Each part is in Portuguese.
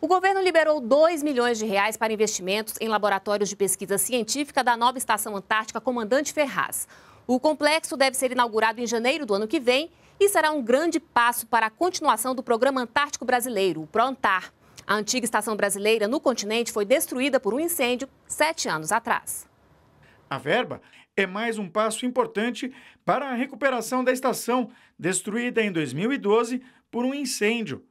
O governo liberou 2 milhões de reais para investimentos em laboratórios de pesquisa científica da nova Estação Antártica Comandante Ferraz. O complexo deve ser inaugurado em janeiro do ano que vem e será um grande passo para a continuação do Programa Antártico Brasileiro, o ProAntar. A antiga estação brasileira no continente foi destruída por um incêndio sete anos atrás. A verba é mais um passo importante para a recuperação da estação, destruída em 2012 por um incêndio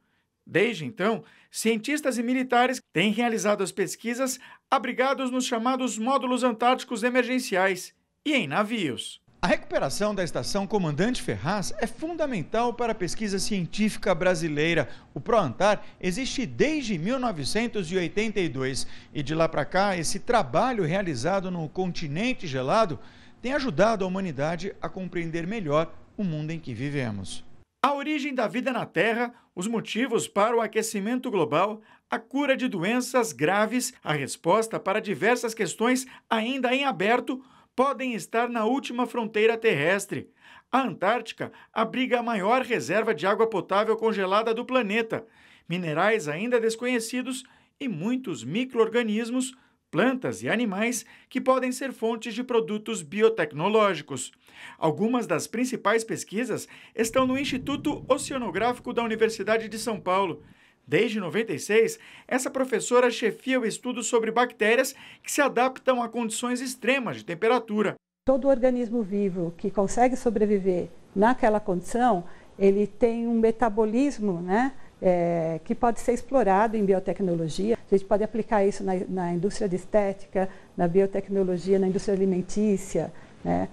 Desde então, cientistas e militares têm realizado as pesquisas abrigados nos chamados módulos antárticos emergenciais e em navios. A recuperação da estação Comandante Ferraz é fundamental para a pesquisa científica brasileira. O ProAntar existe desde 1982 e de lá para cá esse trabalho realizado no continente gelado tem ajudado a humanidade a compreender melhor o mundo em que vivemos. A origem da vida na Terra, os motivos para o aquecimento global, a cura de doenças graves, a resposta para diversas questões ainda em aberto podem estar na última fronteira terrestre. A Antártica abriga a maior reserva de água potável congelada do planeta, minerais ainda desconhecidos e muitos micro-organismos plantas e animais que podem ser fontes de produtos biotecnológicos. Algumas das principais pesquisas estão no Instituto Oceanográfico da Universidade de São Paulo. Desde 96, essa professora chefia o estudo sobre bactérias que se adaptam a condições extremas de temperatura. Todo organismo vivo que consegue sobreviver naquela condição, ele tem um metabolismo né, é, que pode ser explorado em biotecnologia. A gente pode aplicar isso na, na indústria de estética, na biotecnologia, na indústria alimentícia, né?